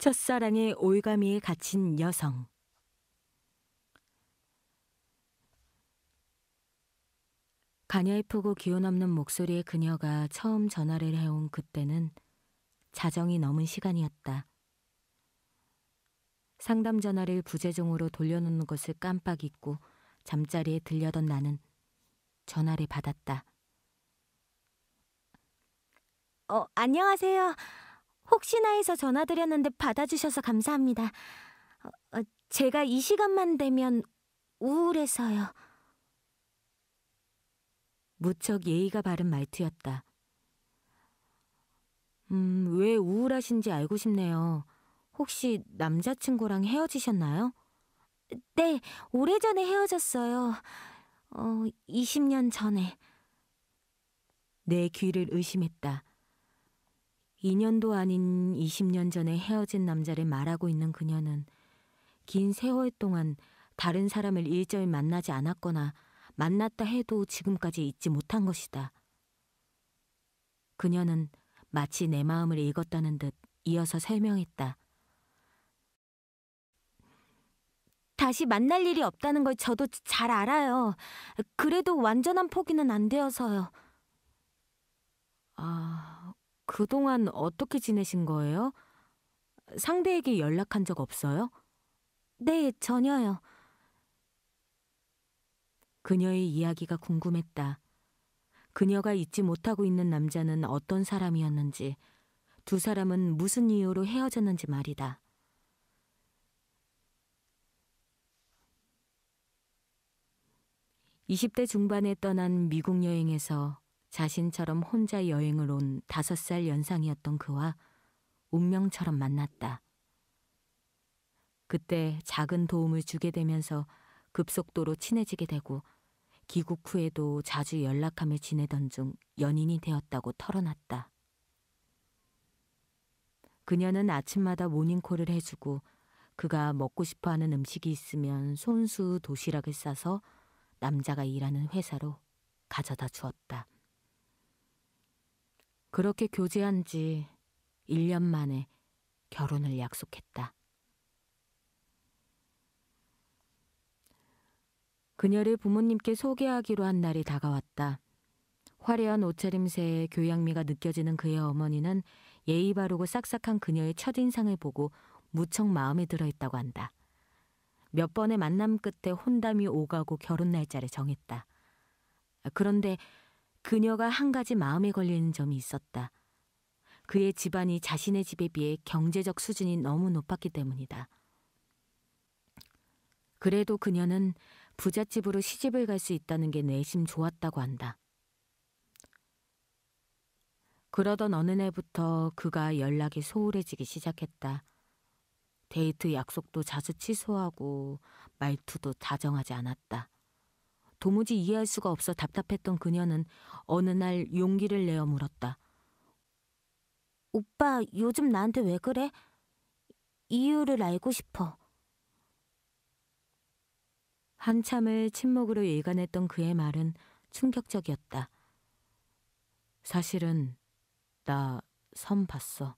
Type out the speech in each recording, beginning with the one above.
첫사랑의 올가미에 갇힌 여성. 가냘프고 기운 없는 목소리의 그녀가 처음 전화를 해온 그때는 자정이 넘은 시간이었다. 상담 전화를 부재중으로 돌려놓는 것을 깜빡 잊고 잠자리에 들려던 나는 전화를 받았다. 어, 안녕하세요. 혹시나 해서 전화드렸는데 받아주셔서 감사합니다. 어, 어, 제가 이 시간만 되면 우울해서요. 무척 예의가 바른 말투였다. 음, 왜 우울하신지 알고 싶네요. 혹시 남자친구랑 헤어지셨나요? 네, 오래전에 헤어졌어요. 어, 20년 전에. 내 귀를 의심했다. 2년도 아닌 20년 전에 헤어진 남자를 말하고 있는 그녀는 긴 세월 동안 다른 사람을 일절 만나지 않았거나 만났다 해도 지금까지 잊지 못한 것이다. 그녀는 마치 내 마음을 읽었다는 듯 이어서 설명했다. 다시 만날 일이 없다는 걸 저도 잘 알아요. 그래도 완전한 포기는 안 되어서요. 아. 그동안 어떻게 지내신 거예요? 상대에게 연락한 적 없어요? 네, 전혀요. 그녀의 이야기가 궁금했다. 그녀가 잊지 못하고 있는 남자는 어떤 사람이었는지, 두 사람은 무슨 이유로 헤어졌는지 말이다. 2 0대 중반에 떠난 미국 여행에서 자신처럼 혼자 여행을 온 다섯 살 연상이었던 그와 운명처럼 만났다. 그때 작은 도움을 주게 되면서 급속도로 친해지게 되고 귀국 후에도 자주 연락하며 지내던 중 연인이 되었다고 털어놨다. 그녀는 아침마다 모닝콜을 해주고 그가 먹고 싶어 하는 음식이 있으면 손수 도시락을 싸서 남자가 일하는 회사로 가져다 주었다. 그렇게 교제한 지 1년 만에 결혼을 약속했다. 그녀를 부모님께 소개하기로 한 날이 다가왔다. 화려한 옷차림새에 교양미가 느껴지는 그의 어머니는 예의 바르고 싹싹한 그녀의 첫인상을 보고 무척 마음에 들어 있다고 한다. 몇 번의 만남 끝에 혼담이 오가고 결혼 날짜를 정했다. 그런데 그녀가 한 가지 마음에 걸리는 점이 있었다. 그의 집안이 자신의 집에 비해 경제적 수준이 너무 높았기 때문이다. 그래도 그녀는 부잣집으로 시집을 갈 수 있다는 게 내심 좋았다고 한다. 그러던 어느 날부터 그가 연락이 소홀해지기 시작했다. 데이트 약속도 자주 취소하고 말투도 다정하지 않았다. 도무지 이해할 수가 없어 답답했던 그녀는 어느 날 용기를 내어 물었다. 오빠, 요즘 나한테 왜 그래? 이유를 알고 싶어. 한참을 침묵으로 일관했던 그의 말은 충격적이었다. 사실은 나 선 봤어.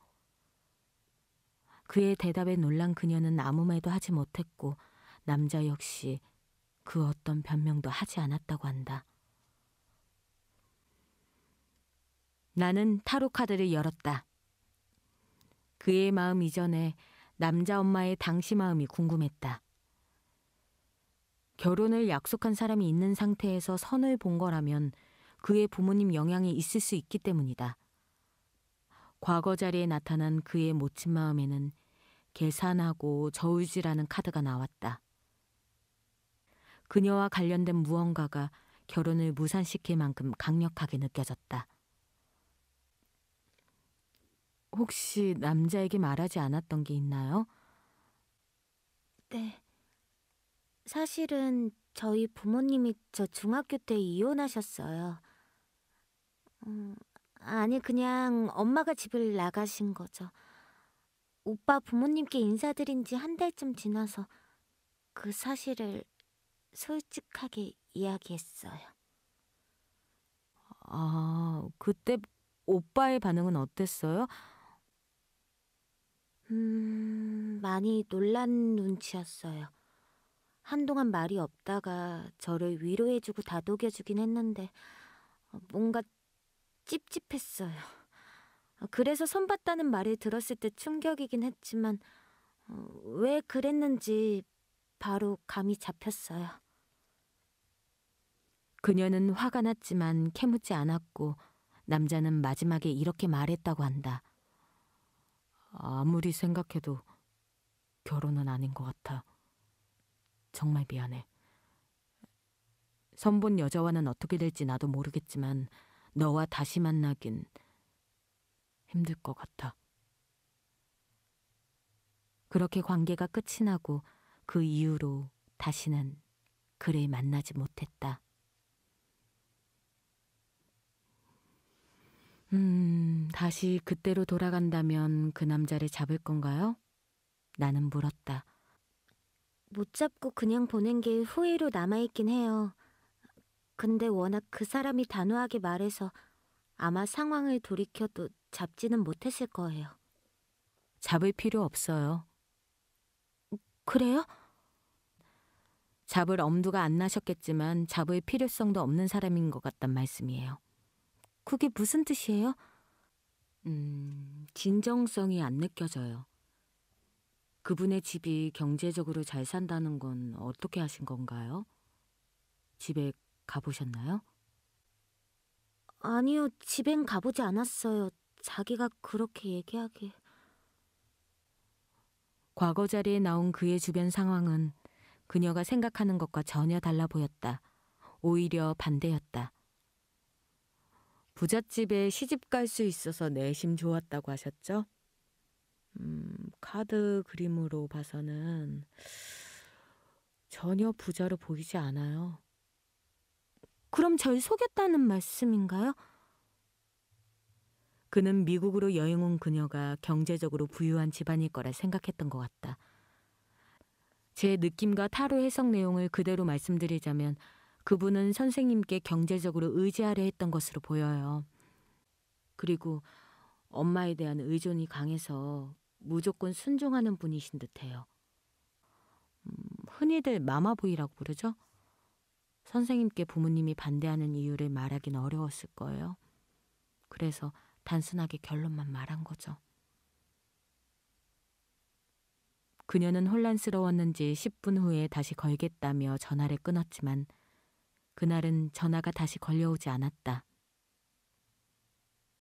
그의 대답에 놀란 그녀는 아무 말도 하지 못했고 남자 역시 그 어떤 변명도 하지 않았다고 한다. 나는 타로 카드를 열었다. 그의 마음 이전에 남자 엄마의 당시 마음이 궁금했다. 결혼을 약속한 사람이 있는 상태에서 선을 본 거라면 그의 부모님 영향이 있을 수 있기 때문이다. 과거 자리에 나타난 그의 모친 마음에는 계산하고 저울질하는 카드가 나왔다. 그녀와 관련된 무언가가 결혼을 무산시킬 만큼 강력하게 느껴졌다. 혹시 남자에게 말하지 않았던 게 있나요? 네. 사실은 저희 부모님이 저 중학교 때 이혼하셨어요. 음, 아니, 그냥 엄마가 집을 나가신 거죠. 오빠 부모님께 인사드린 지 한 달쯤 지나서 그 사실을 솔직하게 이야기했어요. 아, 그때 오빠의 반응은 어땠어요? 음, 많이 놀란 눈치였어요. 한동안 말이 없다가 저를 위로해주고 다독여주긴 했는데 뭔가 찝찝했어요. 그래서 선봤다는 말을 들었을 때 충격이긴 했지만 어, 왜 그랬는지 바로 감이 잡혔어요. 그녀는 화가 났지만 캐묻지 않았고 남자는 마지막에 이렇게 말했다고 한다. 아무리 생각해도 결혼은 아닌 것 같아. 정말 미안해. 선본 여자와는 어떻게 될지 나도 모르겠지만 너와 다시 만나긴 힘들 것 같아. 그렇게 관계가 끝이 나고 그 이후로 다시는 그를 만나지 못했다. 음, 다시 그때로 돌아간다면 그 남자를 잡을 건가요? 나는 물었다. 못 잡고 그냥 보낸 게 후회로 남아있긴 해요. 근데 워낙 그 사람이 단호하게 말해서 아마 상황을 돌이켜도 잡지는 못했을 거예요. 잡을 필요 없어요. 그래요? 잡을 엄두가 안 나셨겠지만 잡을 필요성도 없는 사람인 것 같단 말씀이에요. 그게 무슨 뜻이에요? 음, 진정성이 안 느껴져요. 그분의 집이 경제적으로 잘 산다는 건 어떻게 하신 건가요? 집에 가보셨나요? 아니요, 집엔 가보지 않았어요. 자기가 그렇게 얘기하길. 과거 자리에 나온 그의 주변 상황은 그녀가 생각하는 것과 전혀 달라 보였다. 오히려 반대였다. 부잣집에 시집 갈 수 있어서 내심 좋았다고 하셨죠? 음, 카드 그림으로 봐서는 전혀 부자로 보이지 않아요. 그럼 절 속였다는 말씀인가요? 그는 미국으로 여행 온 그녀가 경제적으로 부유한 집안일 거라 생각했던 것 같다. 제 느낌과 타로 해석 내용을 그대로 말씀드리자면 그분은 선생님께 경제적으로 의지하려 했던 것으로 보여요. 그리고 엄마에 대한 의존이 강해서 무조건 순종하는 분이신 듯해요. 음, 흔히들 마마보이라고 부르죠? 선생님께 부모님이 반대하는 이유를 말하긴 어려웠을 거예요. 그래서 단순하게 결론만 말한 거죠. 그녀는 혼란스러웠는지 10분 후에 다시 걸겠다며 전화를 끊었지만 그날은 전화가 다시 걸려오지 않았다.